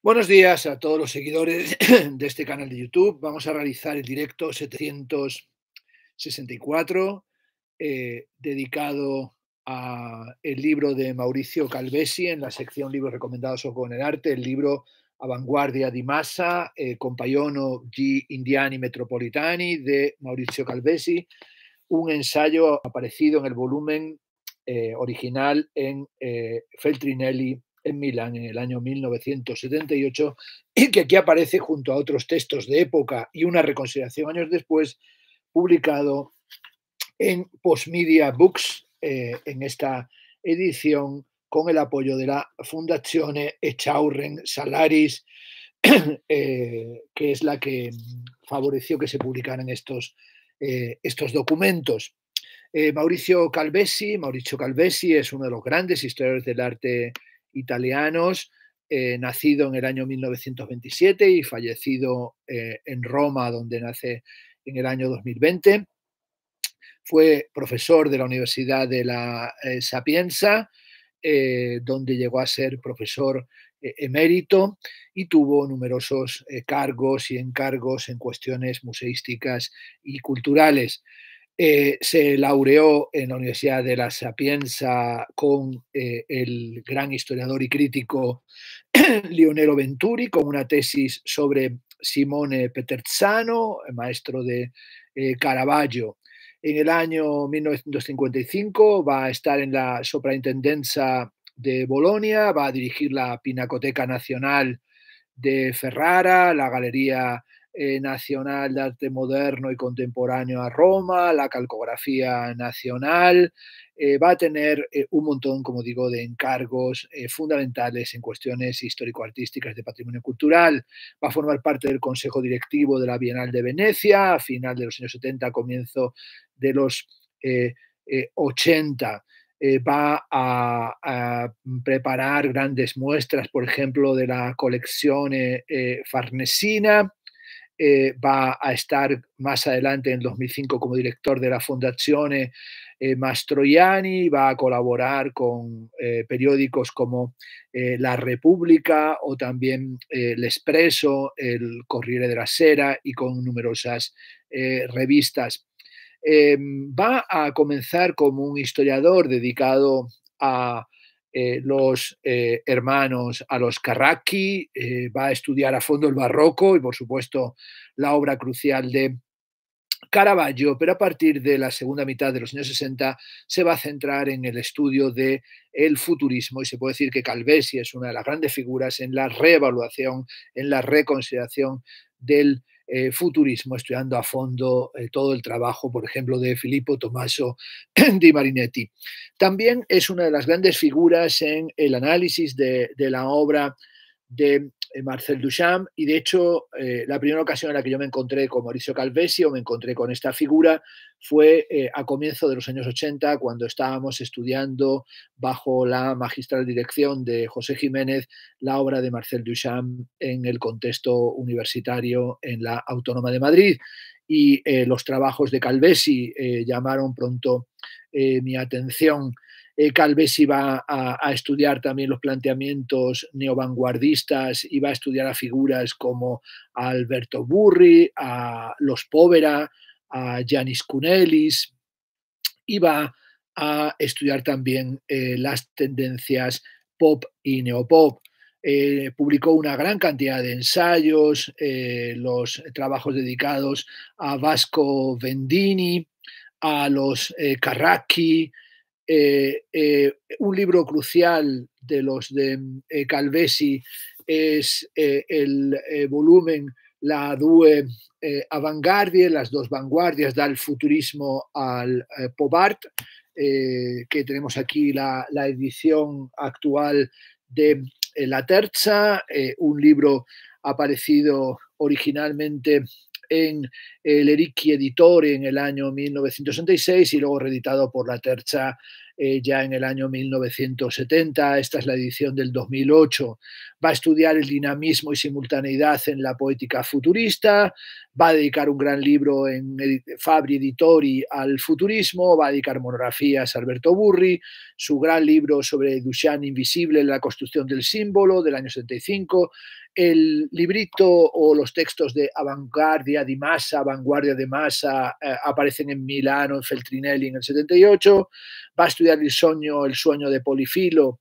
Buenos días a todos los seguidores de este canal de YouTube. Vamos a realizar el directo 764 eh, dedicado al libro de Mauricio Calvesi en la sección Libros Recomendados o con el Arte, el libro Avanguardia di Massa, eh, Compaiono G. Indiani Metropolitani de Mauricio Calvesi, un ensayo aparecido en el volumen eh, original en eh, Feltrinelli en Milán en el año 1978 y que aquí aparece junto a otros textos de época y una reconsideración años después, publicado en Postmedia Books, eh, en esta edición con el apoyo de la Fundazione Echauren Salaris, eh, que es la que favoreció que se publicaran estos, eh, estos documentos. Mauricio Calvesi, Mauricio Calvesi es uno de los grandes historiadores del arte italianos, eh, nacido en el año 1927 y fallecido eh, en Roma, donde nace en el año 2020. Fue profesor de la Universidad de la eh, Sapienza, donde llegó a ser profesor emérito y tuvo numerosos cargos y encargos en cuestiones museísticas y culturales. Eh, se laureó en la Universidad de la Sapienza con eh, el gran historiador y crítico Lionelo Venturi, con una tesis sobre Simone Peterzano, maestro de eh, Caravaggio. En el año 1955 va a estar en la Superintendencia de Bolonia, va a dirigir la Pinacoteca Nacional de Ferrara, la Galería eh, nacional de Arte Moderno y Contemporáneo a Roma, la Calcografía Nacional, eh, va a tener eh, un montón, como digo, de encargos fundamentales en cuestiones histórico-artísticas de patrimonio cultural, va a formar parte del Consejo Directivo de la Bienal de Venecia a final de los años 70, comienzo de los 80. va a, preparar grandes muestras, por ejemplo, de la colección farnesina, eh, va a estar más adelante en 2005 como director de la Fondazione eh, Mastroianni, va a colaborar con eh, periódicos como La República o también El Expreso, El Corriere de la Sera y con numerosas revistas. Em, va a comenzar como un historiador dedicado a eh, los eh, hermanos a los Carracci, eh, va a estudiar a fondo el barroco y por supuesto la obra crucial de Caravaggio, pero a partir de la segunda mitad de los años 60 se va a centrar en el estudio de el futurismo y se puede decir que Calvesi es una de las grandes figuras en la reevaluación, en la reconsideración del eh, futurismo, estudiando a fondo eh, todo el trabajo, por ejemplo, de Filippo Tommaso di Marinetti. También es una de las grandes figuras en el análisis de la obra de eh, Marcel Duchamp y de hecho eh, la primera ocasión en la que yo me encontré con Mauricio Calvesi o me encontré con esta figura fue eh, a comienzo de los años 80 cuando estábamos estudiando bajo la magistral dirección de José Jiménez la obra de Marcel Duchamp en el contexto universitario en la Autónoma de Madrid y los trabajos de Calvesi llamaron pronto mi atención eh, Calves iba a, estudiar también los planteamientos neovanguardistas, iba a estudiar a figuras como Alberto Burri, a los Povera, a Janis Kunelis, iba a estudiar también eh, las tendencias pop y neopop. Eh, publicó una gran cantidad de ensayos, eh, los trabajos dedicados a Vasco Vendini, a los Carracci, eh, eh, un libro crucial de los de eh, Calvesi es el volumen La Due Avanguardie, las dos vanguardias, el futurismo al Pobart, que tenemos aquí la, la edición actual de La Terza, un libro aparecido originalmente en el eh, Ericchi Editore en el año 1966 y luego reeditado por la Terza eh, ya en el año 1970, esta es la edición del 2008, va a estudiar el dinamismo y simultaneidad en la poética futurista, va a dedicar un gran libro en Fabri Editori al futurismo, va a dedicar monografías a Alberto Burri, su gran libro sobre Duchamp invisible, la construcción del símbolo del año 75, el librito o los textos de Avanguardia di Massa, Vanguardia de Massa, eh, aparecen en Milano, en Feltrinelli en el 78, va a estudiar el sueño de Polifilo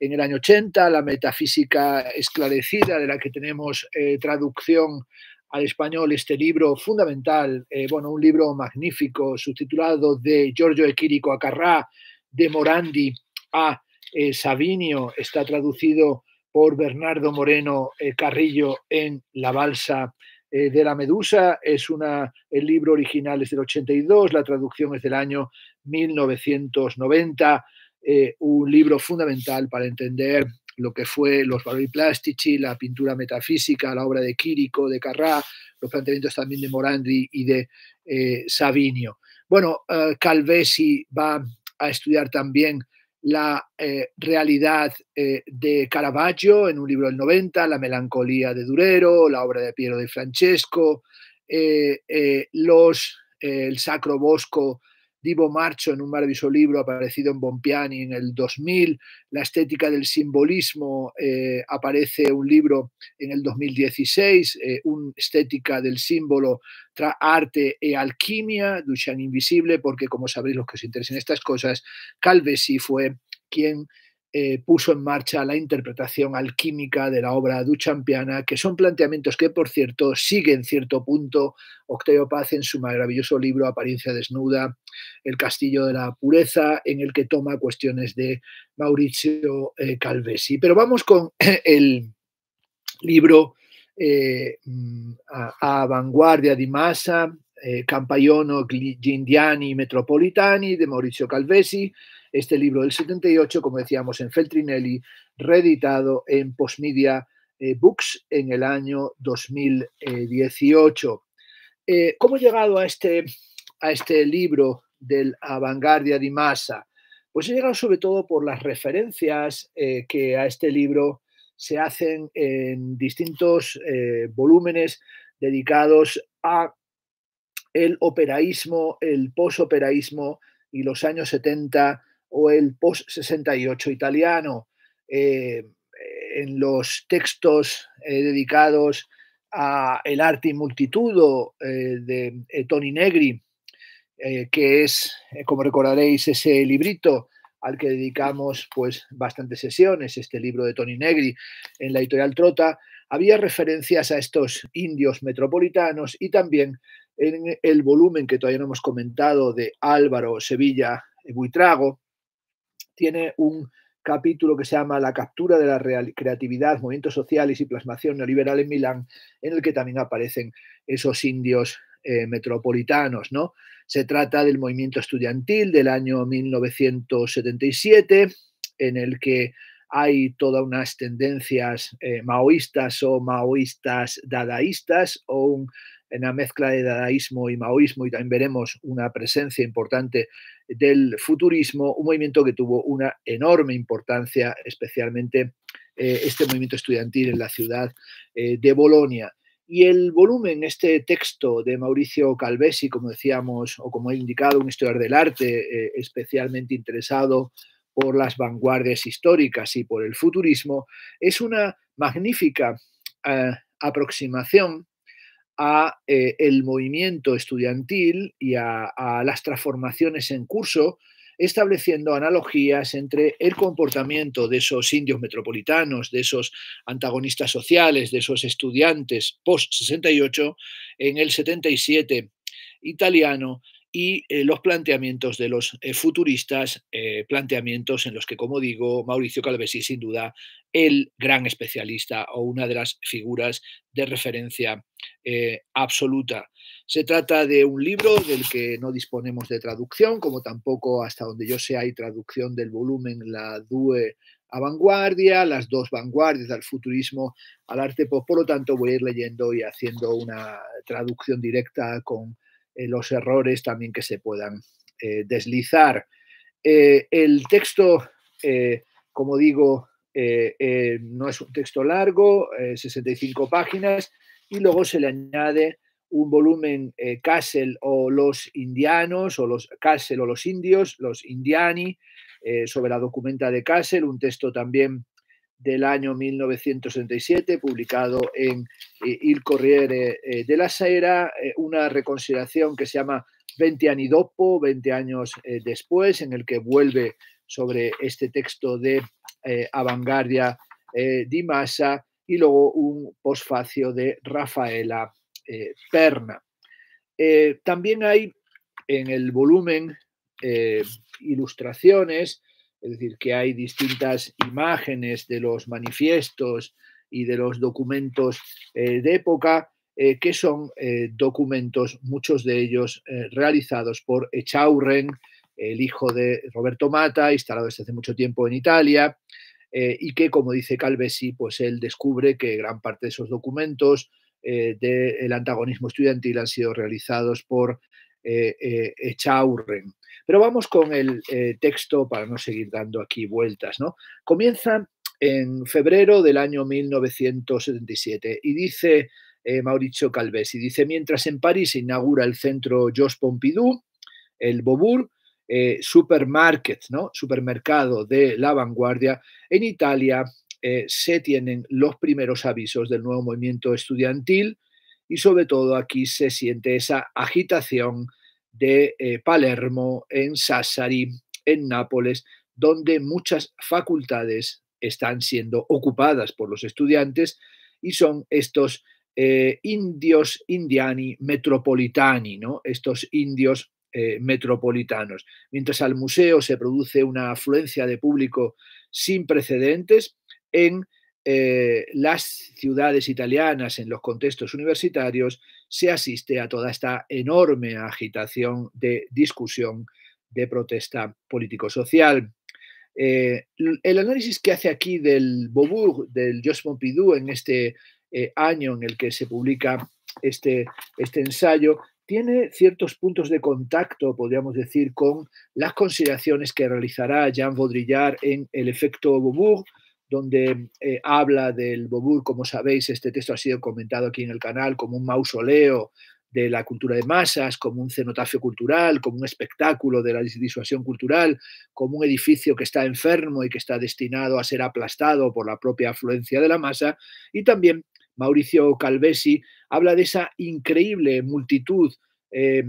en el año 80, la metafísica esclarecida de la que tenemos eh, traducción al español este libro fundamental, eh, bueno, un libro magnífico subtitulado de Giorgio Equirico Acarrá, de Morandi a eh, Savinio está traducido por Bernardo Moreno Carrillo en La Balsa de la Medusa. Es una, el libro original es del 82, la traducción es del año 1990, eh, un libro fundamental para entender lo que fue los valori plastici, la pintura metafísica, la obra de Quirico, de Carrà, los planteamientos también de Morandi y de eh, Savinio. Bueno, eh, Calvesi va a estudiar también la realidad de Caravaggio en un libro del 90, La melancolía de Durero, la obra de Piero de Francesco, los, el sacro bosco Divo Marcho en un maravilloso libro aparecido en Bompiani en el 2000, La estética del simbolismo eh, aparece un libro en el 2016, eh, Un estética del símbolo tra arte e alquimia, Duchamp Invisible, porque como sabéis los que os interesan estas cosas, Calvesi fue quien eh, puso en marcha la interpretación alquímica de la obra duchampiana, que son planteamientos que, por cierto, sigue en cierto punto Octavio Paz en su maravilloso libro Apariencia Desnuda, El Castillo de la Pureza, en el que toma cuestiones de Mauricio eh, Calvesi. Pero vamos con el libro eh, mm, a, vanguardia di massa, Campaiono, Gindiani, Metropolitani, de Mauricio Calvesi, este libro del 78, como decíamos, en Feltrinelli, reeditado en Postmedia eh, Books en el año 2018. Eh, ¿Cómo he llegado a este, a este libro del Avanguardia di Massa? Pues he llegado sobre todo por las referencias eh, que a este libro se hacen en distintos volúmenes dedicados a el operaísmo, el posoperaísmo y los años 70 o el post-68 italiano, eh, en los textos eh, dedicados a el arte y multitudo eh, de Tony Negri, que es, como recordaréis, ese librito al que dedicamos pues bastantes sesiones, este libro de Tony Negri en la editorial Trota, había referencias a estos indios metropolitanos y también en el volumen que todavía no hemos comentado de Álvaro Sevilla Buitrago, tiene un capítulo que se llama La captura de la creatividad, movimientos sociales y plasmación neoliberal en Milán, en el que también aparecen esos indios eh, metropolitanos. ¿no? Se trata del movimiento estudiantil del año 1977, en el que hay todas unas tendencias eh, maoístas o maoístas dadaístas o un en la mezcla de dadaísmo y maoísmo y también veremos una presencia importante del futurismo, un movimiento que tuvo una enorme importancia, especialmente eh, este movimiento estudiantil en la ciudad eh, de Bolonia. Y el volumen, este texto de Mauricio Calvesi, como decíamos, o como he indicado, un historiador del arte eh, especialmente interesado por las vanguardias históricas y por el futurismo, es una magnífica aproximación a eh, el movimiento estudiantil y a, a, las transformaciones en curso, estableciendo analogías entre el comportamiento de esos indios metropolitanos, de esos antagonistas sociales, de esos estudiantes post-68 en el 77 italiano y eh, los planteamientos de los eh, futuristas, eh, planteamientos en los que, como digo, Mauricio Calvesi, sin duda, el gran especialista o una de las figuras de referencia absoluta. Se trata de un libro del que no disponemos de traducción, como tampoco hasta donde yo sé hay traducción del volumen La Due a vanguardia, las dos vanguardias, al futurismo, al arte pop. Por lo tanto, voy a ir leyendo y haciendo una traducción directa con eh, los errores también que se puedan eh, deslizar. Eh, el texto, como digo, no es un texto largo, 65 páginas, y luego se le añade un volumen eh, o los indianos, o los Castle o los indios, los indiani, sobre la documenta de Castle, un texto también del año 1967, publicado en eh, Il Corriere de eh, della Sera, eh, una reconsideración que se llama 20 anni dopo, 20 años después, en el que vuelve sobre este texto de Avanguardia di Massa y luego un posfacio de Rafaela Perna. también hay en el volumen ilustraciones es decir, que hay distintas imágenes de los manifiestos y de los documentos eh, de época, eh, que son eh, documentos, muchos de ellos realizados por Echaurren, el hijo de Roberto Mata, instalado desde hace mucho tiempo en Italia, y que, como dice Calvesi, pues él descubre que gran parte de esos documentos del antagonismo estudiantil han sido realizados por Echaurren. Pero vamos con el eh, texto para no seguir dando aquí vueltas. ¿no? Comienza en febrero del año 1977 y dice eh, Mauricio Mauricio y dice, mientras en París se inaugura el centro Jos Pompidou, el Bobur, eh, supermarket, ¿no? supermercado de la vanguardia, en Italia se tienen los primeros avisos del nuevo movimiento estudiantil y sobre todo aquí se siente esa agitación de eh, Palermo, en Sassari, en Nápoles, donde muchas facultades están siendo ocupadas por los estudiantes y son estos eh, indios indiani metropolitani, ¿no? estos indios eh, metropolitanos. Mientras al museo se produce una afluencia de público sin precedentes, en eh, las ciudades italianas en los contextos universitarios, se asiste a toda esta enorme agitación de discusión, de protesta político-social. Eh, el análisis que hace aquí del Bobur, del José Pompidou, en este eh, año en el que se publica este, este, ensayo, tiene ciertos puntos de contacto, podríamos decir, con las consideraciones que realizará Jean Baudrillard en El efecto Bobur, donde eh, habla del Bobur, como sabéis, este texto ha sido comentado aquí en el canal como un mausoleo de la cultura de masas, como un cenotafio cultural, como un espectáculo de la disuasión cultural, como un edificio que está enfermo y que está destinado a ser aplastado por la propia afluencia de la masa. Y también Mauricio Calvesi habla de esa increíble multitud eh,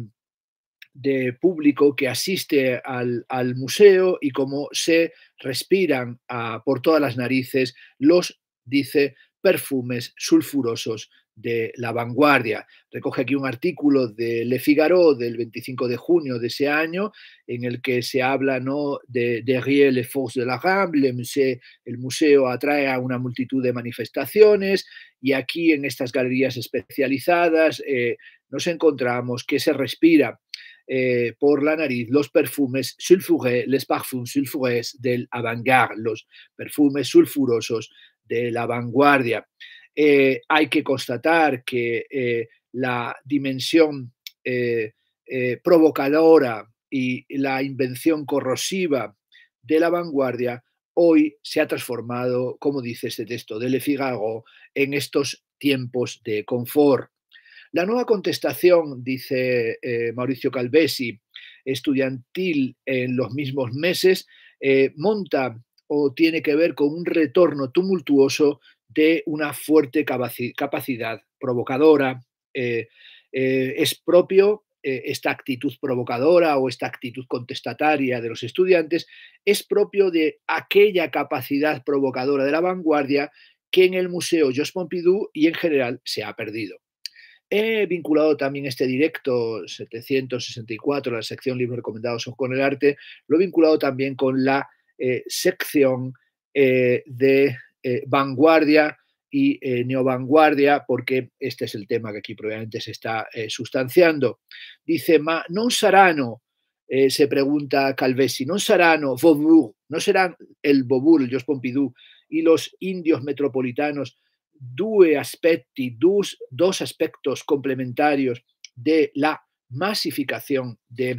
de público que asiste al, al museo y cómo se respiran ah, por todas las narices los, dice, perfumes sulfurosos de la vanguardia. Recoge aquí un artículo de Le Figaro del 25 de junio de ese año, en el que se habla ¿no? de Derrière les forces de la Ramble, el museo atrae a una multitud de manifestaciones y aquí en estas galerías especializadas eh, nos encontramos que se respira eh, por la nariz los perfumes sulfurés, les parfums sulfurés del avant-garde, los perfumes sulfurosos de la vanguardia. Eh, hay que constatar que eh, la dimensión provocadora y la invención corrosiva de la vanguardia hoy se ha transformado, como dice este texto de Le Figaro, en estos tiempos de confort. La nueva contestación, dice eh, Mauricio Calvesi, estudiantil en los mismos meses, eh, monta o tiene que ver con un retorno tumultuoso de una fuerte capacidad provocadora. Eh, es propio esta actitud provocadora o esta actitud contestataria de los estudiantes es propio de aquella capacidad provocadora de la vanguardia que en el Museo José Pompidou y en general se ha perdido. He vinculado también este directo 764, la sección Libros Recomendados con el Arte, lo he vinculado también con la eh, sección eh, de eh, vanguardia y neovanguardia, porque este es el tema que aquí probablemente se está sustanciando. Dice, ma non no se pregunta Calvesi, no Sarano, no no serán el Bobur, el Pompidou y los indios metropolitanos due dos, aspectos complementarios de la masificación de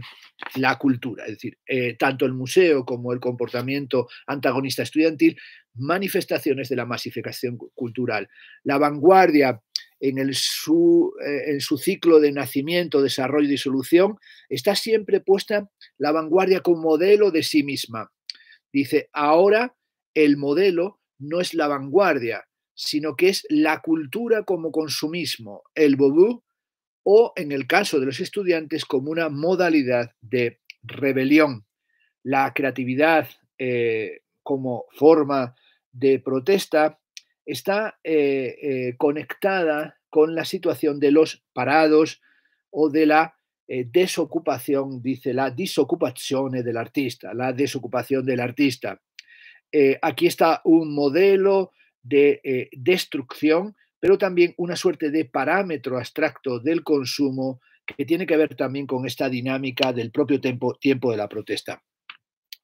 la cultura, es decir, eh, tanto el museo como el comportamiento antagonista estudiantil, manifestaciones de la masificación cultural. La vanguardia en, su, eh, en su ciclo de nacimiento, desarrollo y disolución está siempre puesta la vanguardia como modelo de sí misma. Dice, ahora el modelo no es la vanguardia, sino que es la cultura como consumismo, el bobú, o en el caso de los estudiantes como una modalidad de rebelión. La creatividad eh, como forma de protesta está eh, eh, conectada con la situación de los parados o de la desocupación, dice la disocupación del artista, la desocupación del artista. aquí está un modelo de eh, destrucción, pero también una suerte de parámetro abstracto del consumo que tiene que ver también con esta dinámica del propio tiempo, tiempo de la protesta.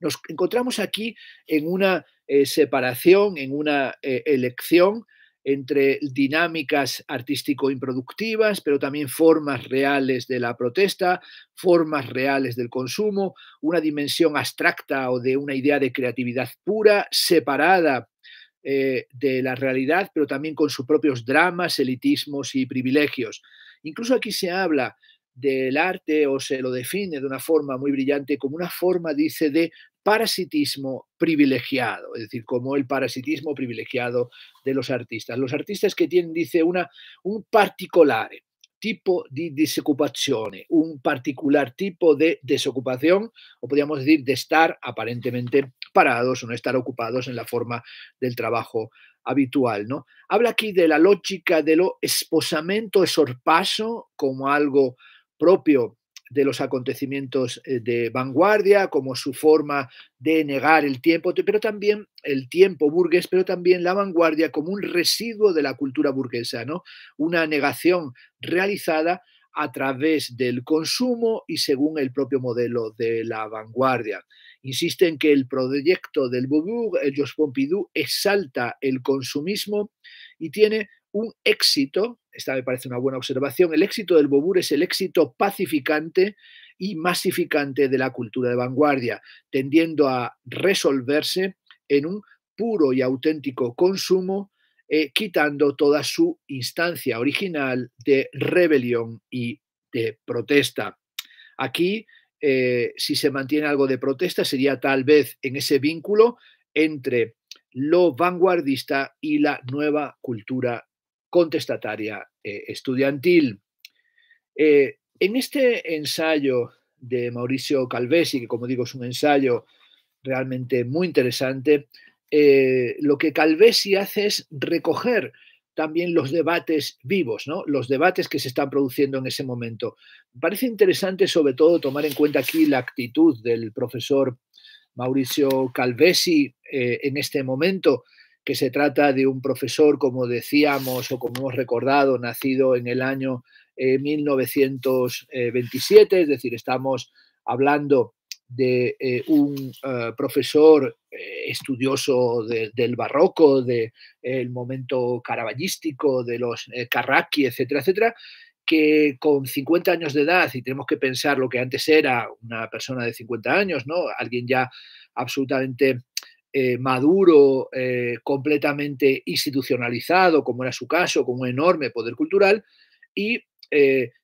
Nos encontramos aquí en una eh, separación, en una eh, elección entre dinámicas artístico-improductivas, pero también formas reales de la protesta, formas reales del consumo, una dimensión abstracta o de una idea de creatividad pura, separada eh, de la realidad, pero también con sus propios dramas, elitismos y privilegios. Incluso aquí se habla del arte o se lo define de una forma muy brillante como una forma, dice, de parasitismo privilegiado, es decir, como el parasitismo privilegiado de los artistas. Los artistas que tienen, dice, una, un particular tipo de desocupación, un particular tipo de desocupación, o podríamos decir, de estar aparentemente parados o no estar ocupados en la forma del trabajo habitual. ¿no? Habla aquí de la lógica del lo esposamento sorpaso como algo propio de los acontecimientos eh, de vanguardia, como su forma de negar el tiempo, pero también el tiempo burgués, pero también la vanguardia como un residuo de la cultura burguesa, ¿no? Una negación realizada a través del consumo y según el propio modelo de la vanguardia insisten en que el proyecto del Bobur, el Jos Pompidou, exalta el consumismo y tiene un éxito, esta me parece una buena observación, el éxito del Bobur es el éxito pacificante y masificante de la cultura de vanguardia, tendiendo a resolverse en un puro y auténtico consumo, eh, quitando toda su instancia original de rebelión y de protesta. Aquí eh, si se mantiene algo de protesta, sería tal vez en ese vínculo entre lo vanguardista y la nueva cultura contestataria eh, estudiantil. Eh, en este ensayo de Mauricio Calvesi, que como digo es un ensayo realmente muy interesante, lo que Calvesi hace es recoger también los debates vivos, ¿no? los debates que se están produciendo en ese momento. Me parece interesante sobre todo tomar en cuenta aquí la actitud del profesor Mauricio Calvesi eh, en este momento, que se trata de un profesor, como decíamos o como hemos recordado, nacido en el año 1927, eh, eh, es decir, estamos hablando de eh, un eh, profesor eh, estudioso del barroco, del de, momento caraballístico, de los Carracci, etcétera, etcétera, que con 50 años de edad, y tenemos que pensar lo que antes era una persona de 50 años, ¿no? alguien ya absolutamente maduro, completamente institucionalizado, como era su caso, con un enorme poder cultural, y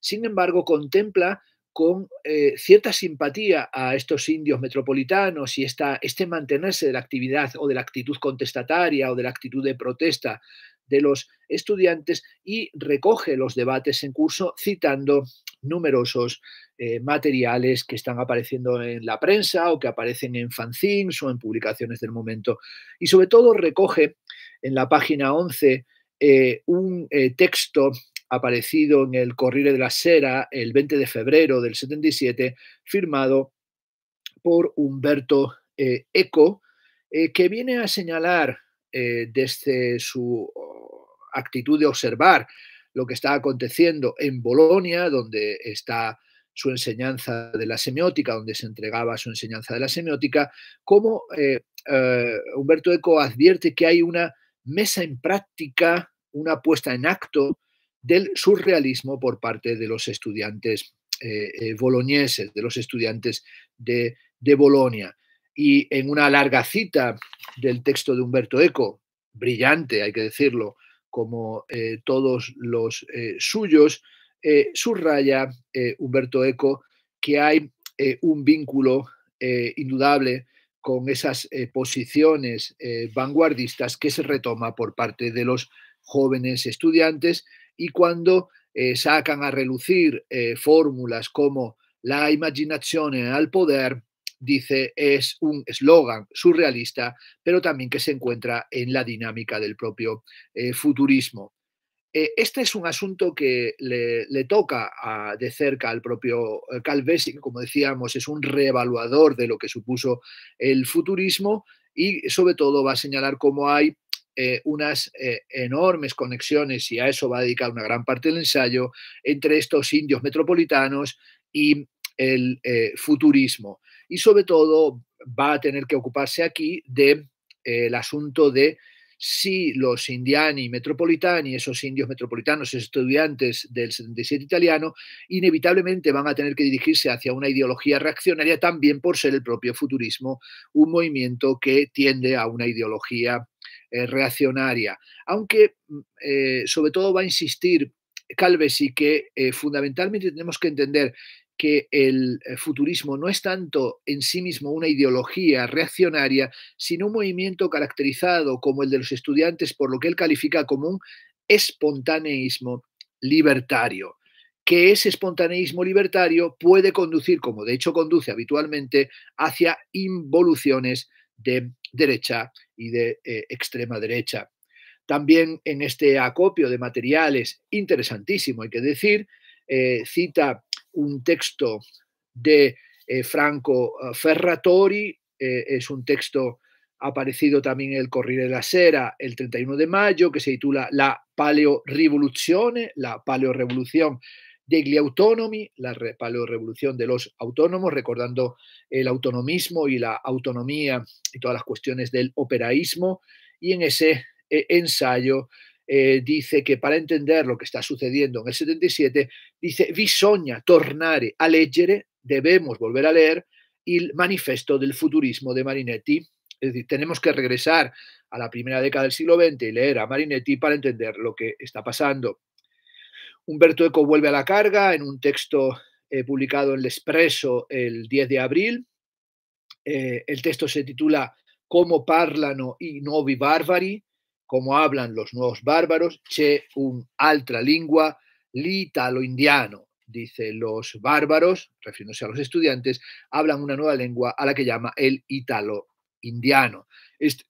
sin embargo contempla con eh, cierta simpatía a estos indios metropolitanos y esta, este mantenerse de la actividad o de la actitud contestataria o de la actitud de protesta de los estudiantes y recoge los debates en curso citando numerosos eh, materiales que están apareciendo en la prensa o que aparecen en fanzines o en publicaciones del momento. Y sobre todo recoge en la página 11 eh, un texto aparecido en el Corriere de la Sera el 20 de febrero del 77, firmado por Humberto eh, Eco, eh, que viene a señalar eh, desde su oh, actitud de observar lo que está aconteciendo en Bolonia, donde está su enseñanza de la semiótica, donde se entregaba su enseñanza de la semiótica, cómo Humberto Eco advierte que hay una mesa en práctica, una puesta en acto del surrealismo por parte de los estudiantes eh, eh boloñeses, de los estudiantes de, Bolonia. Y en una larga cita del texto de Humberto Eco, brillante, hay que decirlo, como eh, todos los eh, suyos, subraya Humberto Eco que hay un vínculo indudable con esas posiciones vanguardistas que se retoma por parte de los jóvenes estudiantes y cuando eh, sacan a relucir eh, fórmulas como la imaginación al poder, dice, es un eslogan surrealista, pero también que se encuentra en la dinámica del propio eh, futurismo. este es un asunto que le, toca de cerca al propio Calvesi, como decíamos, es un reevaluador de lo que supuso el futurismo y sobre todo va a señalar cómo hay eh, unas eh, enormes conexiones, y a eso va a dedicar una gran parte del ensayo, entre estos indios metropolitanos y el eh, futurismo. Y sobre todo va a tener que ocuparse aquí del asunto de si los indiani metropolitani, esos indios metropolitanos, estudiantes del 77 italiano, inevitablemente van a tener que dirigirse hacia una ideología reaccionaria también por ser el propio futurismo, un movimiento que tiende a una ideología eh, reaccionaria. Aunque mm, eh, sobre todo va a insistir Calves y que eh, fundamentalmente tenemos que entender que el futurismo no es tanto en sí mismo una ideología reaccionaria, sino un movimiento caracterizado como el de los estudiantes por lo que él califica como un espontaneísmo libertario que ese espontaneísmo libertario puede conducir, como de hecho conduce habitualmente, hacia involuciones de derecha y de eh, extrema derecha. También en este acopio de materiales interesantísimo, hay que decir, eh, cita un texto de eh, Franco Ferratori, es un texto aparecido también en el Corriere la Sera el 31 de mayo, que se titula La paleo Rivoluzione, la paleo revolución. Degli Autonomi, la paleorevolución de los autónomos, recordando el autonomismo y la autonomía y todas las cuestiones del operaísmo. Y en ese eh, ensayo eh, dice que para entender lo que está sucediendo en el 77, dice, bisogna tornare a leggere, debemos volver a leer, el manifesto del futurismo de Marinetti. Es decir, tenemos que regresar a la primera década del siglo XX y leer a Marinetti para entender lo que está pasando Humberto Eco vuelve a la carga en un texto eh, publicado en El Expreso el 10 de abril. Eh, el texto se titula Cómo parlano i nuovi barbari, cómo hablan los nuevos bárbaros, un altra lingua, l'italo-indiano. Dice, los bárbaros, refiriéndose a los estudiantes, hablan una nueva lengua a la que llama el italo-indiano. Este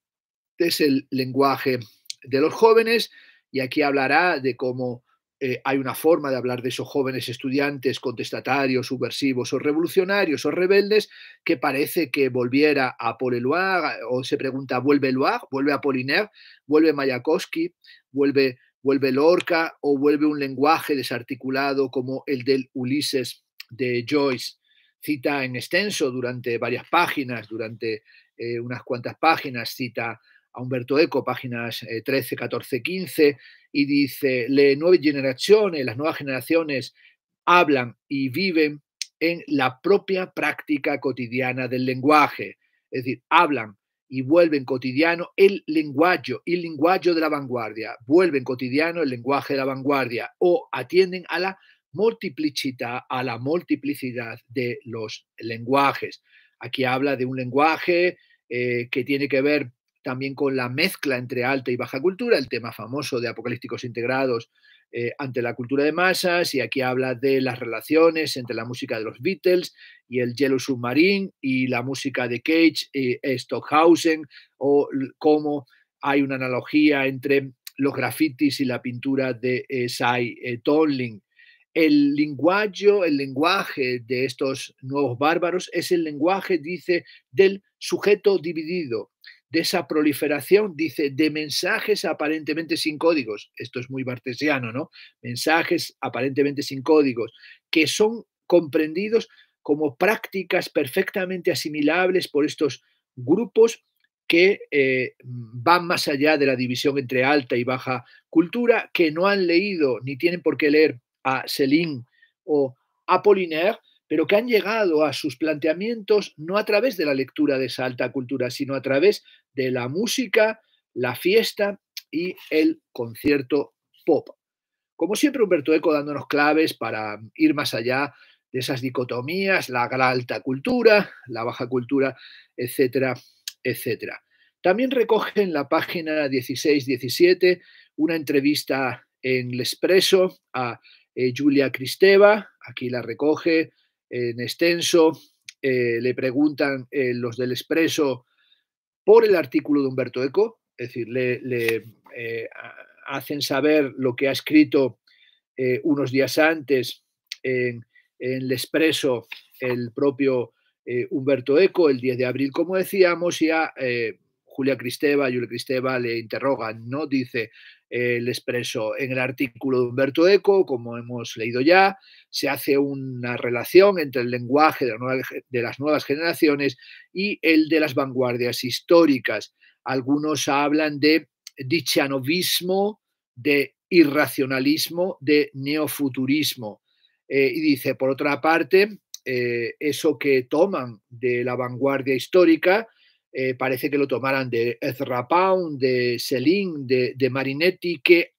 es el lenguaje de los jóvenes y aquí hablará de cómo eh, hay una forma de hablar de esos jóvenes estudiantes contestatarios, subversivos o revolucionarios o rebeldes que parece que volviera a Paul-Éluard o se pregunta, ¿vuelve Éluard? ¿Vuelve Apollinaire? ¿Vuelve Mayakovsky? ¿Vuelve, ¿Vuelve Lorca? ¿O vuelve un lenguaje desarticulado como el del Ulises de Joyce? Cita en extenso durante varias páginas, durante eh, unas cuantas páginas, cita a Eco, páginas 13, 14, 15, y dice, le nueve generaciones, las nuevas generaciones hablan y viven en la propia práctica cotidiana del lenguaje, es decir, hablan y vuelven cotidiano el lenguaje, el lenguaje de la vanguardia, vuelven cotidiano el lenguaje de la vanguardia o atienden a la multiplicidad, a la multiplicidad de los lenguajes. Aquí habla de un lenguaje eh, que tiene que ver también con la mezcla entre alta y baja cultura, el tema famoso de Apocalípticos Integrados eh, ante la cultura de masas, y aquí habla de las relaciones entre la música de los Beatles y el Yellow Submarine y la música de Cage, y eh, Stockhausen, o cómo hay una analogía entre los grafitis y la pintura de eh, Cy eh, El lenguaje, el lenguaje de estos nuevos bárbaros es el lenguaje, dice, del sujeto dividido, de esa proliferación, dice, de mensajes aparentemente sin códigos, esto es muy bartesiano, ¿no? Mensajes aparentemente sin códigos, que son comprendidos como prácticas perfectamente asimilables por estos grupos que eh, van más allá de la división entre alta y baja cultura, que no han leído ni tienen por qué leer a Céline o Apollinaire, pero que han llegado a sus planteamientos no a través de la lectura de esa alta cultura, sino a través de la música, la fiesta y el concierto pop. Como siempre, Humberto Eco dándonos claves para ir más allá de esas dicotomías, la, alta cultura, la baja cultura, etcétera, etcétera. También recoge en la página 16-17 una entrevista en El Expreso a eh, Julia Cristeva, aquí la recoge, en extenso. Eh, le preguntan eh, los del Expreso por el artículo de Humberto Eco, es decir, le, eh, hacen saber lo que ha escrito unos días antes en, el Expreso el propio Humberto Eco, el 10 de abril, como decíamos, y a Julia Cristeva, Julia Cristeva le interrogan, ¿no? Dice, el expreso. En el artículo de Humberto Eco, como hemos leído ya, se hace una relación entre el lenguaje de, las nuevas generaciones y el de las vanguardias históricas. Algunos hablan de dichanovismo, de irracionalismo, de neofuturismo. Eh, y dice, por otra parte, eh, eso que toman de la vanguardia histórica, eh, parece que lo tomaran de Ezra Pound, de Selim, de, Marinetti, que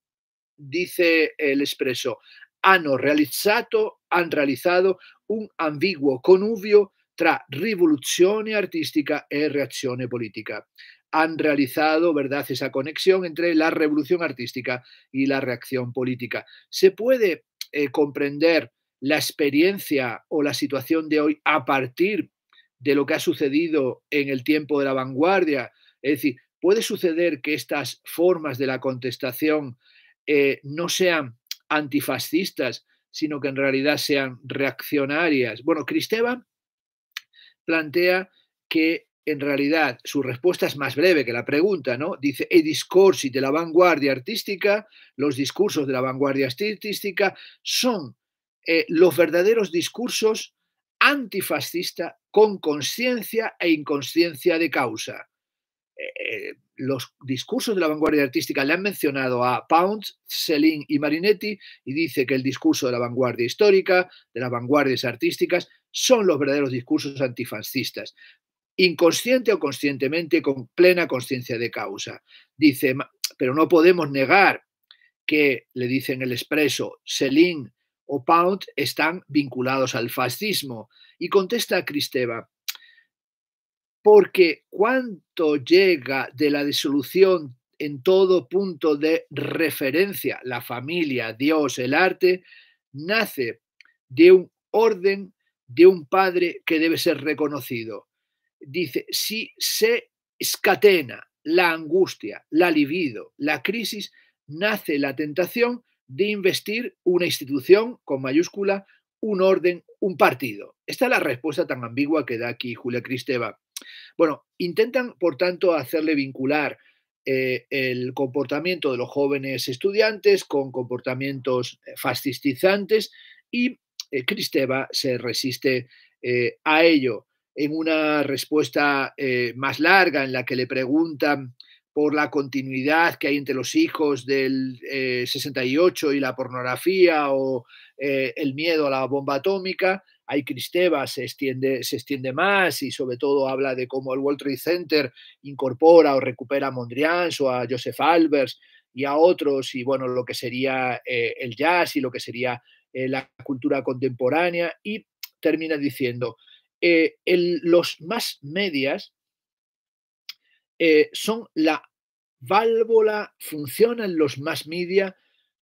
dice el expreso, han realizado un ambiguo connubio tra revolución artística e reacción política. Han realizado, ¿verdad?, esa conexión entre la revolución artística y la reacción política. Se puede eh, comprender la experiencia o la situación de hoy a partir de lo que ha sucedido en el tiempo de la vanguardia. Es decir, puede suceder que estas formas de la contestación eh, no sean antifascistas, sino que en realidad sean reaccionarias. Bueno, Cristeva plantea que en realidad su respuesta es más breve que la pregunta, ¿no? Dice, el discurso de la vanguardia artística, los discursos de la vanguardia artística son eh, los verdaderos discursos antifascistas, con conciencia e inconsciencia de causa. Eh, eh, los discursos de la vanguardia artística le han mencionado a Pound, Selin y Marinetti y dice que el discurso de la vanguardia histórica, de las vanguardias artísticas, son los verdaderos discursos antifascistas, inconsciente o conscientemente con plena conciencia de causa. Dice, pero no podemos negar que, le dicen el expreso, Selin o Pound están vinculados al fascismo. Y contesta Cristeva, porque cuanto llega de la disolución en todo punto de referencia, la familia, Dios, el arte, nace de un orden, de un padre que debe ser reconocido. Dice, si se escatena la angustia, la libido, la crisis, nace la tentación de investir una institución con mayúscula, un orden, un partido. Esta es la respuesta tan ambigua que da aquí Julia Cristeva. Bueno, intentan, por tanto, hacerle vincular eh, el comportamiento de los jóvenes estudiantes con comportamientos eh, fascistizantes y eh, Cristeva se resiste a ello en una respuesta más larga en la que le preguntan por la continuidad que hay entre los hijos del 68 eh, y la pornografía o eh, el miedo a la bomba atómica. Hay Cristeva se extiende, se extiende más y sobre todo habla de cómo el World Trade Center incorpora o recupera a Mondrian o a Joseph Albers y a otros y bueno, lo que sería eh, el jazz y lo que sería la cultura contemporánea y termina diciendo, en los más medias eh, son la válvula, funcionan los mass media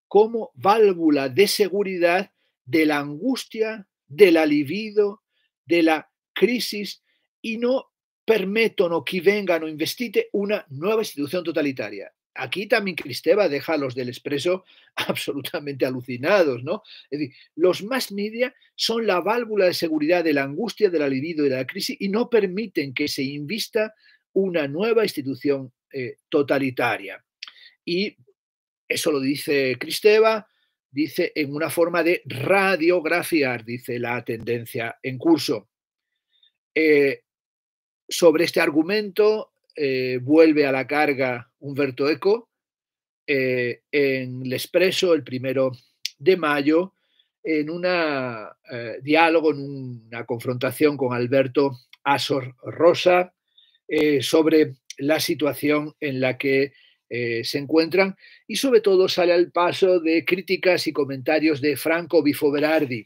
como válvula de seguridad de la angustia, del la de la crisis y no que venga o investite una nueva institución totalitaria. Aquí también Cristeva deja a los del expreso absolutamente alucinados, ¿no? Es decir, los mass media son la válvula de seguridad de la angustia, de la libido y de la crisis y no permiten que se invista una nueva institución eh, totalitaria. Y eso lo dice Cristeva, dice en una forma de radiografiar, dice la tendencia en curso. Eh, sobre este argumento eh, vuelve a la carga Humberto Eco en El Expreso el primero de mayo en un diálogo, en una confrontación con Alberto Asor Rosa, eh, sobre la situación en la que eh, se encuentran y sobre todo sale al paso de críticas y comentarios de Franco Bifo Berardi.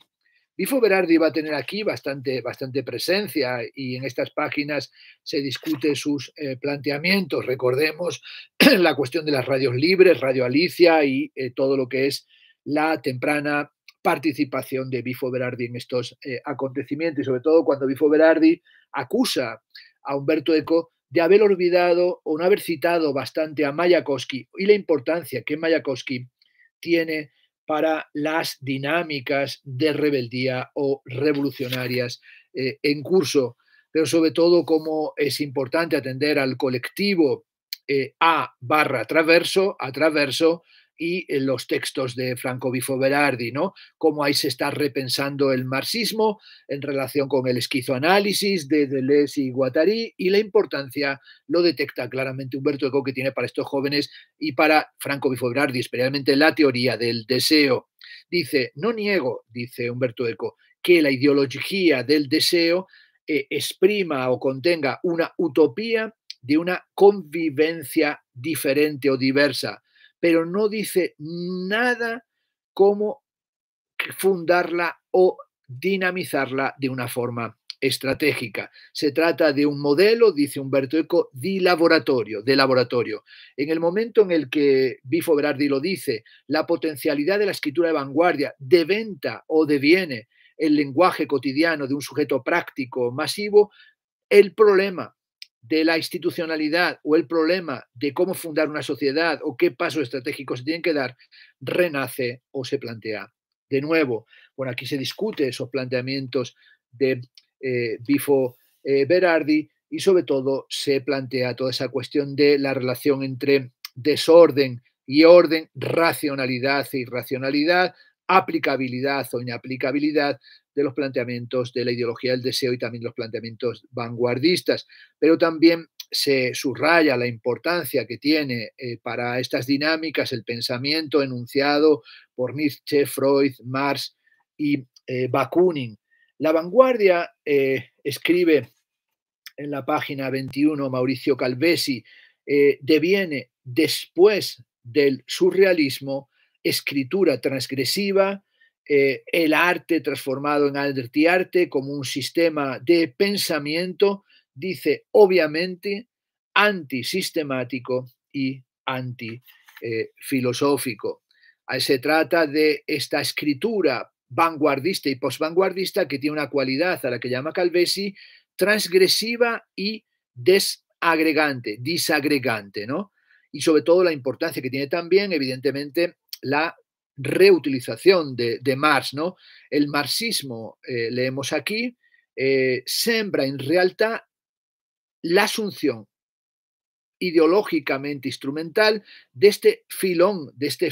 Bifo Berardi va a tener aquí bastante, bastante presencia y en estas páginas se discute sus eh, planteamientos. Recordemos la cuestión de las radios libres, Radio Alicia y todo lo que es la temprana participación de Bifo Berardi en estos acontecimientos y sobre todo cuando Bifo Berardi acusa a Humberto Eco de haber olvidado o no haber citado bastante a Mayakovsky y la importancia que Mayakovsky tiene para las dinámicas de rebeldía o revolucionarias eh, en curso, pero sobre todo cómo es importante atender al colectivo eh, A barra traverso, a traverso, y en eh, los textos de Franco Bifo Berardi, ¿no? Cómo ahí se está repensando el marxismo en relación con el esquizoanálisis de Deleuze y Guattari y la importancia lo detecta claramente Humberto Eco que tiene para estos jóvenes y para Franco Bifo Berardi, especialmente la teoría del deseo. Dice, no niego, dice Humberto Eco, que la ideología del deseo eh, exprima o contenga una utopía de una convivencia diferente o diversa, pero no dice nada cómo fundarla o dinamizarla de una forma estratégica. Se trata de un modelo, dice Humberto Eco, de laboratorio, de laboratorio. En el momento en el que Bifo Berardi lo dice, la potencialidad de la escritura de vanguardia deventa o deviene el lenguaje cotidiano de un sujeto práctico masivo, el problema de la institucionalidad o el problema de cómo fundar una sociedad o qué pasos estratégicos se tienen que dar, renace o se plantea de nuevo. Bueno, aquí se discute esos planteamientos de eh, Bifo eh, Berardi y sobre todo se plantea toda esa cuestión de la relación entre desorden y orden, racionalidad e irracionalidad, aplicabilidad o inaplicabilidad de los planteamientos de la ideología del deseo y también los planteamientos vanguardistas, pero también se subraya la importancia que tiene eh, para estas dinámicas el pensamiento enunciado por Nietzsche, Freud, Marx y eh, Bakunin. La vanguardia, eh, escribe en la página 21 Mauricio Calvesi, deviene después del surrealismo escritura transgresiva, eh, el arte transformado en arte como un sistema de pensamiento, dice obviamente antisistemático y antifilosófico. Eh, Ahí Se trata de esta escritura vanguardista y postvanguardista que tiene una cualidad a la que llama Calvesi transgresiva y desagregante, disagregante, ¿no? Y sobre todo la importancia que tiene también, evidentemente, la reutilización de, Marx. ¿no? El marxismo, eh, leemos aquí, eh, sembra en realidad la asunción ideológicamente instrumental de este filón, de este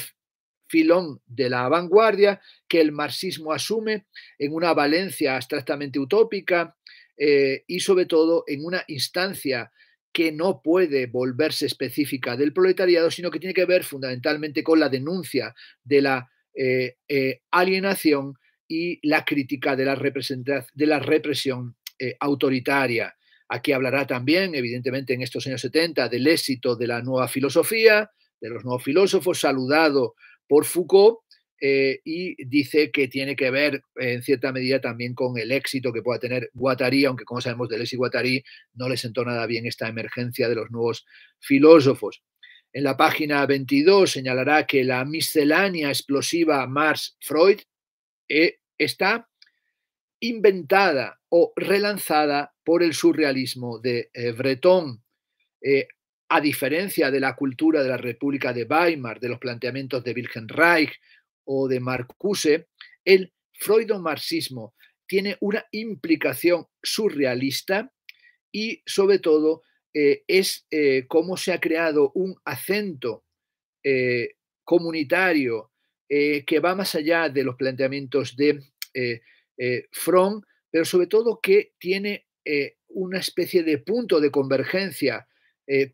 filón de la vanguardia que el marxismo asume en una valencia abstractamente utópica eh, y sobre todo en una instancia que no puede volverse específica del proletariado, sino que tiene que ver fundamentalmente con la denuncia de la eh, eh, alienación y la crítica de la, de la represión eh, autoritaria. Aquí hablará también, evidentemente, en estos años 70, del éxito de la nueva filosofía, de los nuevos filósofos, saludado por Foucault, eh, y dice que tiene que ver en cierta medida también con el éxito que pueda tener Guattari, aunque como sabemos de y Guattari no les sentó nada bien esta emergencia de los nuevos filósofos. En la página 22 señalará que la miscelánea explosiva Marx-Freud eh, está inventada o relanzada por el surrealismo de eh, Breton a diferencia de la cultura de la República de Weimar, de los planteamientos de Wilhelm Reich, o de Marcuse, el freudomarxismo tiene una implicación surrealista y sobre todo eh, es eh, cómo se ha creado un acento eh, comunitario que va más allá de los planteamientos de Fromm, pero sobre todo que tiene una especie de punto de convergencia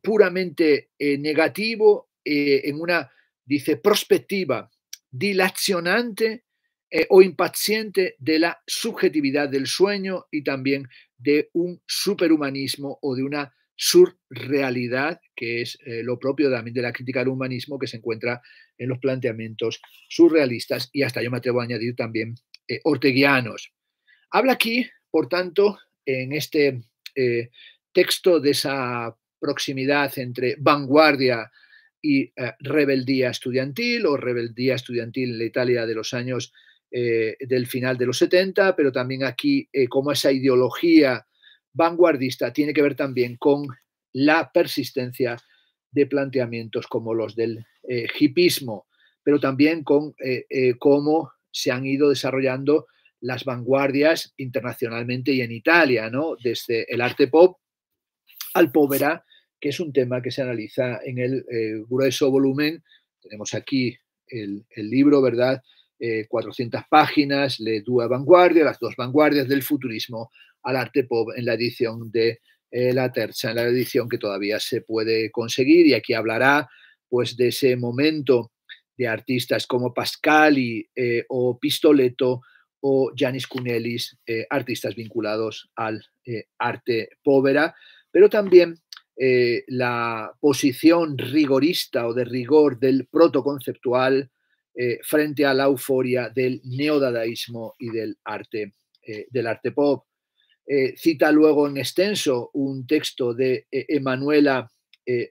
puramente negativo en una, dice, perspectiva dilacionante eh, o impaciente de la subjetividad del sueño y también de un superhumanismo o de una surrealidad, que es eh, lo propio también de la crítica al humanismo que se encuentra en los planteamientos surrealistas y hasta yo me atrevo a añadir también eh, orteguianos. Habla aquí, por tanto, en este texto de esa proximidad entre vanguardia y eh, rebeldía estudiantil o rebeldía estudiantil en la Italia de los años eh, del final de los 70, pero también aquí eh, como esa ideología vanguardista tiene que ver también con la persistencia de planteamientos como los del hipismo, pero también con cómo se han ido desarrollando las vanguardias internacionalmente y en Italia, ¿no? desde el arte pop al povera que es un tema que se analiza en el eh, grueso volumen. Tenemos aquí el, libro, ¿verdad? 400 eh, páginas, Le Dua Vanguardia, las dos vanguardias del futurismo al arte pop en la edición de eh, La tercera en la edición que todavía se puede conseguir. Y aquí hablará pues de ese momento de artistas como Pascali o Pistoleto o Janis Cunelis, artistas vinculados al arte povera, pero también eh, la posición rigorista o de rigor del protoconceptual eh, frente a la euforia del neodadaísmo y del arte, eh, del arte pop. cita luego en extenso un texto de Emanuela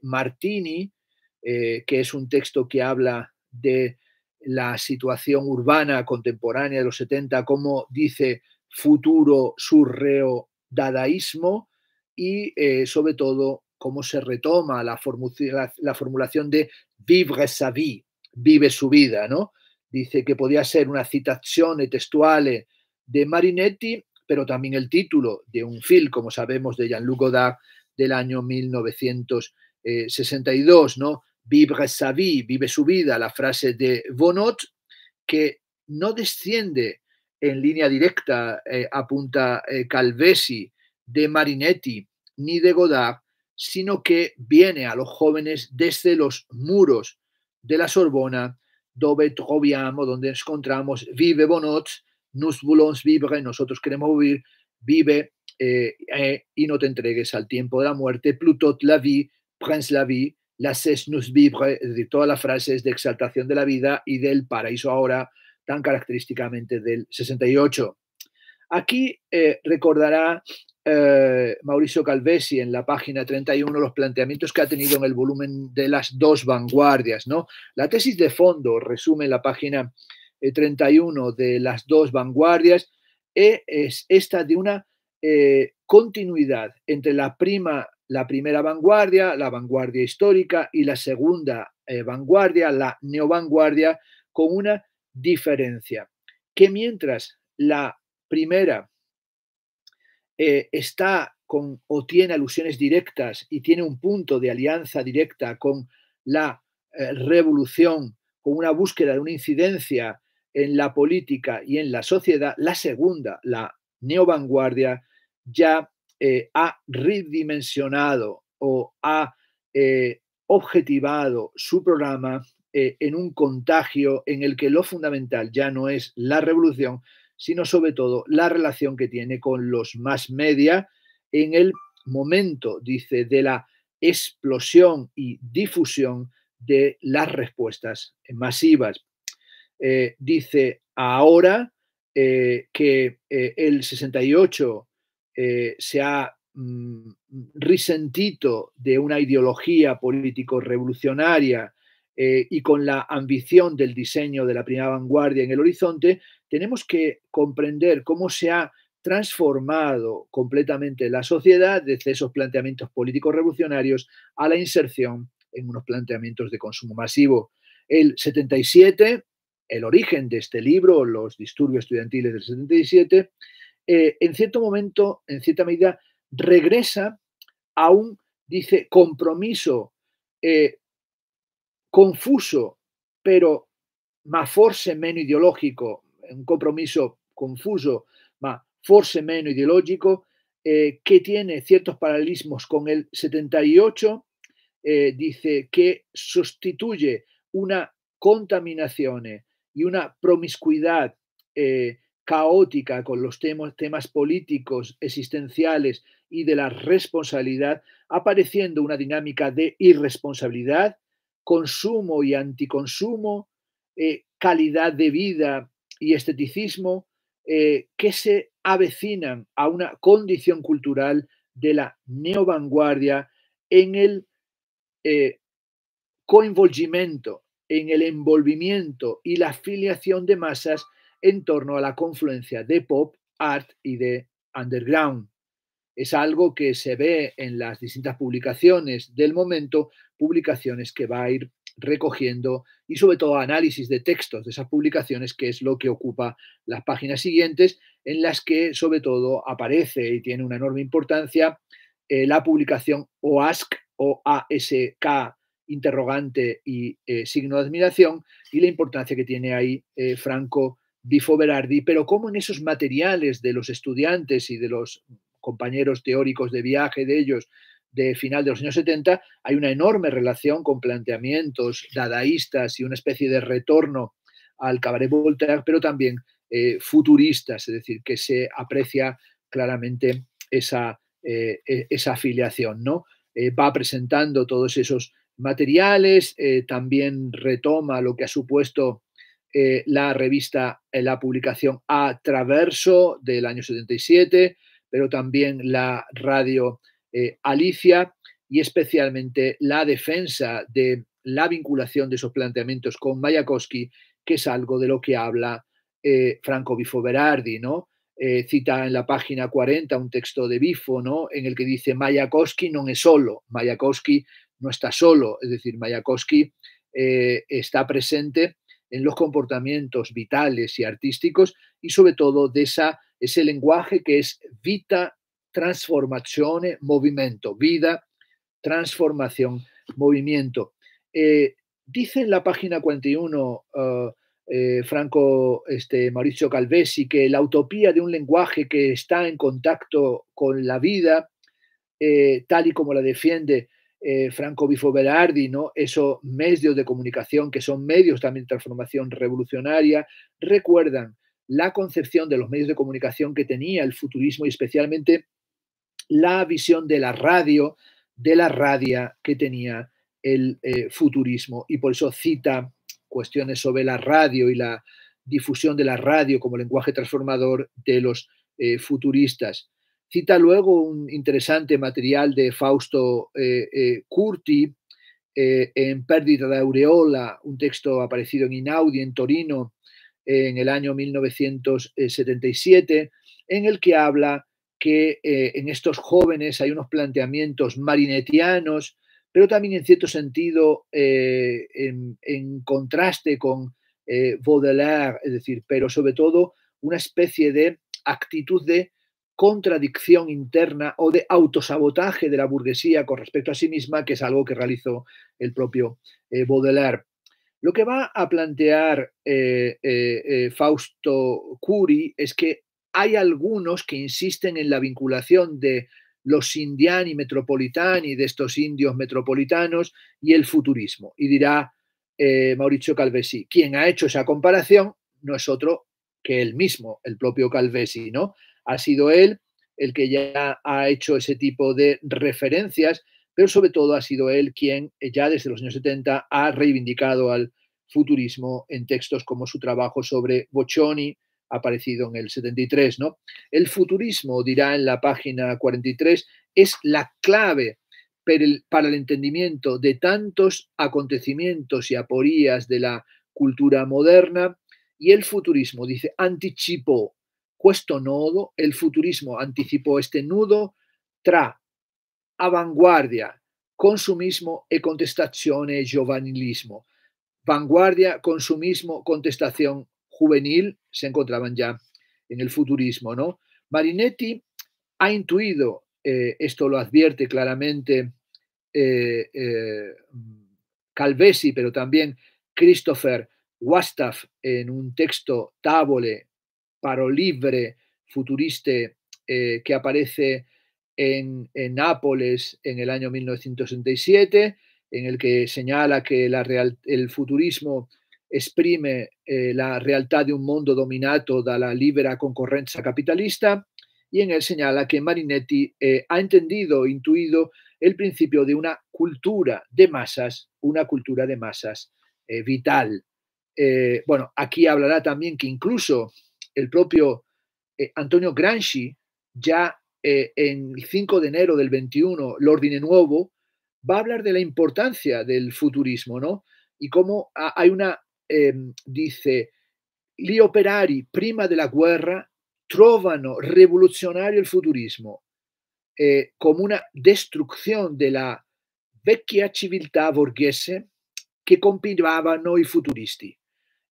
Martini, que es un texto que habla de la situación urbana contemporánea de los 70 como, dice, futuro surreo dadaísmo y sobre todo cómo se retoma la, formulación de vivre sa vie, vive su vida, ¿no? Dice que podía ser una citación textual de Marinetti, pero también el título de un film, como sabemos, de Jean-Luc Godard del año 1962, ¿no? Vivre sa vie, vive su vida, la frase de Bonnot, que no desciende en línea directa, eh, apunta eh, Calvesi, de Marinetti ni de Godard, sino que viene a los jóvenes desde los muros de la Sorbona, donde troviamo, donde encontramos vive bonot, nous voulons vivre, nosotros queremos vivir, vive eh, e, y no te entregues al tiempo de la muerte, Plutot la vie, Prince la vie, cesse nous vivre, es decir, todas las frases de exaltación de la vida y del paraíso ahora, tan característicamente del 68. Aquí eh, recordará eh, Mauricio Calvesi en la página 31 los planteamientos que ha tenido en el volumen de las dos vanguardias. ¿no? La tesis de fondo resume la página 31 eh, de las dos vanguardias e es esta de una eh, continuidad entre la, prima, la primera vanguardia, la vanguardia histórica y la segunda vanguardia, la neovanguardia, con una diferencia, que mientras la primera eh, está con o tiene alusiones directas y tiene un punto de alianza directa con la eh, revolución, con una búsqueda de una incidencia en la política y en la sociedad, la segunda, la neovanguardia, ya eh, ha redimensionado o ha objetivado su programa en un contagio en el que lo fundamental ya no es la revolución, sino sobre todo la relación que tiene con los más media en el momento, dice, de la explosión y difusión de las respuestas masivas. Eh, dice ahora eh, que eh, el 68 se ha mm, resentido de una ideología político-revolucionaria eh, y con la ambición del diseño de la primera vanguardia en el horizonte, tenemos que comprender cómo se ha transformado completamente la sociedad desde esos planteamientos políticos revolucionarios a la inserción en unos planteamientos de consumo masivo. El 77, el origen de este libro, los disturbios estudiantiles del 77, eh, en cierto momento, en cierta medida, regresa a un, dice, compromiso eh, confuso, pero más forse menos ideológico, un compromiso confuso, más forse menos ideológico, eh, que tiene ciertos paralelismos con el 78, eh, dice que sustituye una contaminación y una promiscuidad eh, caótica con los temas políticos, existenciales y de la responsabilidad, apareciendo una dinámica de irresponsabilidad consumo y anticonsumo, eh, calidad de vida y esteticismo, eh, que se avecinan a una condición cultural de la neovanguardia en el eh, coinvolgimiento, en el envolvimiento y la afiliación de masas en torno a la confluencia de pop, art y de underground. Es algo que se ve en las distintas publicaciones del momento publicaciones que va a ir recogiendo y sobre todo análisis de textos de esas publicaciones, que es lo que ocupa las páginas siguientes, en las que sobre todo aparece y tiene una enorme importancia eh, la publicación OASK, o ASK interrogante y eh, signo de admiración, y la importancia que tiene ahí eh, Franco Bifo Berardi, pero cómo en esos materiales de los estudiantes y de los compañeros teóricos de viaje de ellos de final de los años 70, hay una enorme relación con planteamientos dadaístas y una especie de retorno al cabaret Voltaire, pero también eh, futuristas, es decir, que se aprecia claramente esa, eh, e-, esa afiliación. ¿no? Eh, va presentando todos esos materiales, también retoma lo que ha supuesto la revista, la publicación A Traverso del año 77, pero también la radio eh, Alicia y especialmente la defensa de la vinculación de esos planteamientos con Mayakovsky, que es algo de lo que habla eh, Franco Bifo Berardi, ¿no? Eh, cita en la página 40 un texto de Bifo, ¿no? En el que dice Mayakovsky no es solo, Mayakovsky no está solo, es decir, Mayakovsky está presente en los comportamientos vitales y artísticos y sobre todo de esa, ese lenguaje que es vita Transformación, movimiento, vida, transformación, movimiento. Eh, dice en la página 41 eh, eh, Franco este, Mauricio Calvesi que la utopía de un lenguaje que está en contacto con la vida, tal y como la defiende Franco Bifo Berardi, ¿no? esos medios de comunicación que son medios también de transformación revolucionaria, recuerdan la concepción de los medios de comunicación que tenía el futurismo y especialmente la visión de la radio, de la radio que tenía el eh, futurismo. Y por eso cita cuestiones sobre la radio y la difusión de la radio como lenguaje transformador de los eh, futuristas. Cita luego un interesante material de Fausto eh, Curti en Pérdida de Aureola, un texto aparecido en Inaudi, en Torino, en el año 1977, en el que habla que eh, en estos jóvenes hay unos planteamientos marinetianos, pero también en cierto sentido eh, en, contraste con eh, Baudelaire, es decir, pero sobre todo una especie de actitud de contradicción interna o de autosabotaje de la burguesía con respecto a sí misma, que es algo que realizó el propio Baudelaire. Lo que va a plantear Fausto Curi es que hay algunos que insisten en la vinculación de los indiani metropolitani, de estos indios metropolitanos y el futurismo. Y dirá eh, Mauricio Calvesi, quien ha hecho esa comparación no es otro que él mismo, el propio Calvesi, ¿no? Ha sido él el que ya ha hecho ese tipo de referencias, pero sobre todo ha sido él quien eh, ya desde los años 70 ha reivindicado al futurismo en textos como su trabajo sobre Boccioni, aparecido en el 73. ¿no? El futurismo, dirá en la página 43, es la clave para el entendimiento de tantos acontecimientos y aporías de la cultura moderna. Y el futurismo, dice, anticipó cuesto nodo, el futurismo anticipó este nudo tra vanguardia, consumismo e contestazione e giovanilismo. Vanguardia, consumismo, contestación juvenil se encontraban ya en el futurismo. ¿no? Marinetti ha intuido, eh, esto lo advierte claramente eh, eh, Calvesi, pero también Christopher Wastaff en un texto Tavole, Parolibre, futuriste, que aparece en, Nápoles en el año 1967, en el que señala que la el futurismo Exprime eh, la realidad de un dominado dominato dalla libera concorrenza capitalista y en él señala que Marinetti eh, ha entendido, intuido el principio de una cultura de masas, una cultura de masas eh, vital. bueno, aquí hablará también que incluso el propio Antonio Gramsci, ya en el 5 de enero del 21, L'Ordine Nuevo, va a hablar de la importancia del futurismo, ¿no? Y cómo hay una Em, dice, gli operari prima della guerra trovano rivoluzionario el futurismo como e come una de la vecchia civiltà borghese che compilaban i futuristi.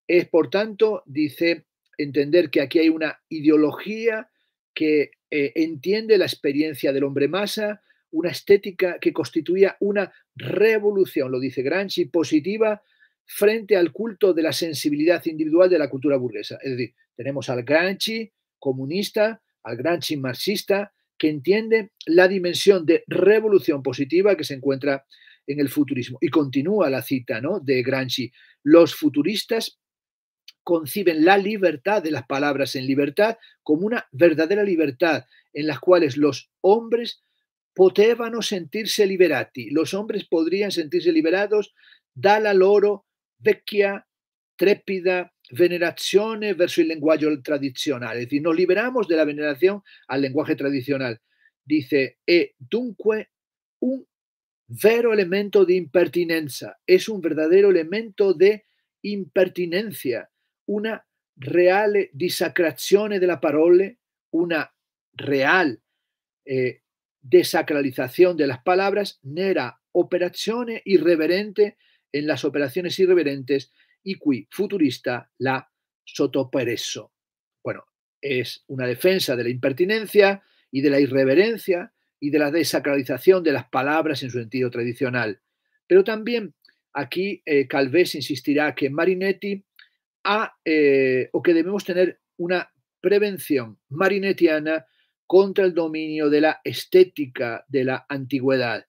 E por tanto, dice, entender que aquí hay una ideología que eh, entiende la experiencia del hombre masa, una estética que constituía una revolución, lo dice Gramsci, positiva frente al culto de la sensibilidad individual de la cultura burguesa. Es decir, tenemos al granchi comunista, al granchi marxista, que entiende la dimensión de revolución positiva que se encuentra en el futurismo. Y continúa la cita ¿no? de Granchi, Los futuristas conciben la libertad de las palabras en libertad como una verdadera libertad en las cuales los hombres potevano sentirse liberati, los hombres podrían sentirse liberados la loro vecchia, trépida venerazione verso el lenguaje tradicional. Es decir, nos liberamos de la veneración al lenguaje tradicional. Dice, e dunque un vero elemento de impertinencia. Es un verdadero elemento de impertinencia, una reale disacrazione de la parole una real eh, desacralización de las palabras, nera operazione irreverente en las operaciones irreverentes y qui futurista la sotopereso. Bueno, es una defensa de la impertinencia y de la irreverencia y de la desacralización de las palabras en su sentido tradicional. Pero también aquí eh, Calvés insistirá que Marinetti ha, eh, o que debemos tener una prevención marinetiana contra el dominio de la estética de la antigüedad.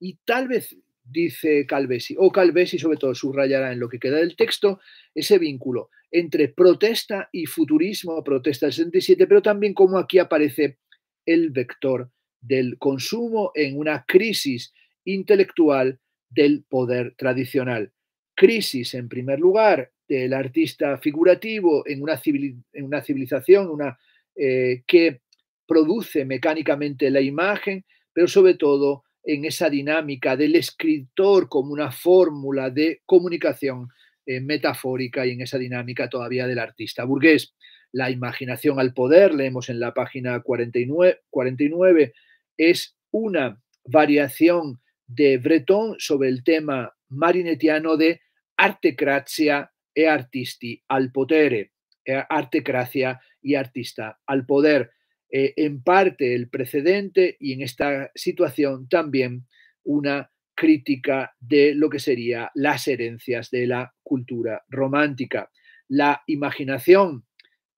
Y tal vez dice Calvesi, o Calvesi sobre todo subrayará en lo que queda del texto ese vínculo entre protesta y futurismo, protesta del 67, pero también como aquí aparece el vector del consumo en una crisis intelectual del poder tradicional. Crisis, en primer lugar, del artista figurativo en una, civilización una, eh, que produce mecánicamente la imagen, pero sobre todo en esa dinámica del escritor como una fórmula de comunicación eh, metafórica y en esa dinámica todavía del artista burgués. La imaginación al poder, leemos en la página 49, 49 es una variación de Breton sobre el tema marinetiano de artecracia e artisti al potere, e-, artecracia y artista al poder. Eh, en parte el precedente y en esta situación también una crítica de lo que serían las herencias de la cultura romántica. La imaginación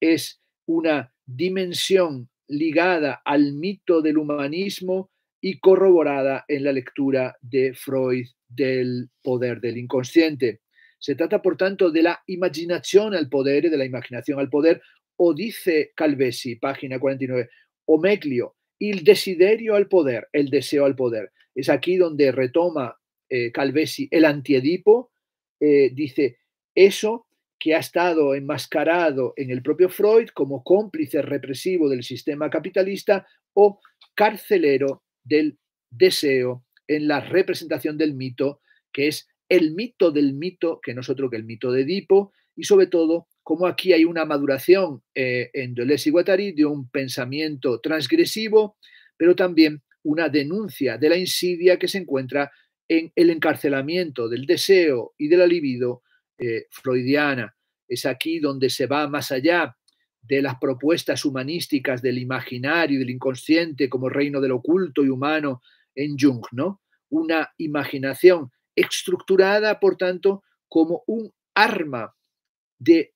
es una dimensión ligada al mito del humanismo y corroborada en la lectura de Freud del poder del inconsciente. Se trata, por tanto, de la imaginación al poder y de la imaginación al poder o dice Calvesi, página 49, Omeglio, el desiderio al poder, el deseo al poder. Es aquí donde retoma eh, Calvesi el antiedipo, eh, dice eso que ha estado enmascarado en el propio Freud como cómplice represivo del sistema capitalista o carcelero del deseo en la representación del mito, que es el mito del mito, que no es otro que el mito de Edipo, y sobre todo como aquí hay una maduración eh, en Deleuze y Guattari de un pensamiento transgresivo, pero también una denuncia de la insidia que se encuentra en el encarcelamiento del deseo y de la libido eh, freudiana. Es aquí donde se va más allá de las propuestas humanísticas del imaginario y del inconsciente como reino del oculto y humano en Jung, ¿no? Una imaginación estructurada, por tanto, como un arma de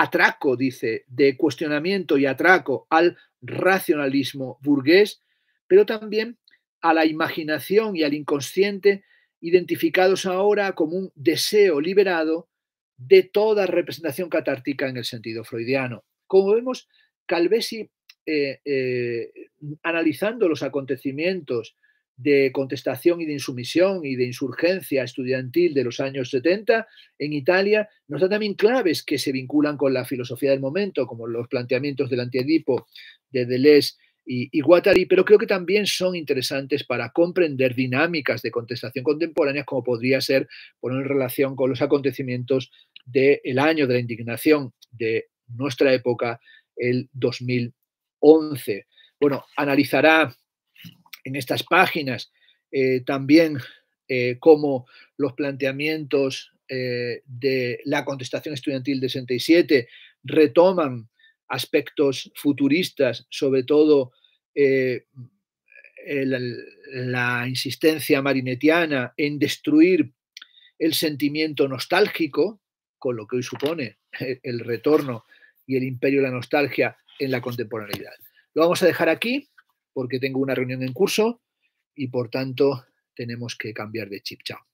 atraco, dice, de cuestionamiento y atraco al racionalismo burgués, pero también a la imaginación y al inconsciente identificados ahora como un deseo liberado de toda representación catártica en el sentido freudiano. Como vemos, Calvesi, eh, eh, analizando los acontecimientos de contestación y de insumisión y de insurgencia estudiantil de los años 70 en Italia nos da también claves que se vinculan con la filosofía del momento, como los planteamientos del antiedipo de Deleuze y, Guattari, pero creo que también son interesantes para comprender dinámicas de contestación contemporánea como podría ser poner en relación con los acontecimientos del año de la indignación de nuestra época, el 2011. Bueno, analizará en estas páginas, eh, también eh, como los planteamientos eh, de la contestación estudiantil de 67 retoman aspectos futuristas, sobre todo la insistencia marinetiana en destruir el sentimiento nostálgico, con lo que hoy supone el retorno y el imperio de la nostalgia en la contemporaneidad. Lo vamos a dejar aquí porque tengo una reunión en curso y por tanto tenemos que cambiar de chip. Chao.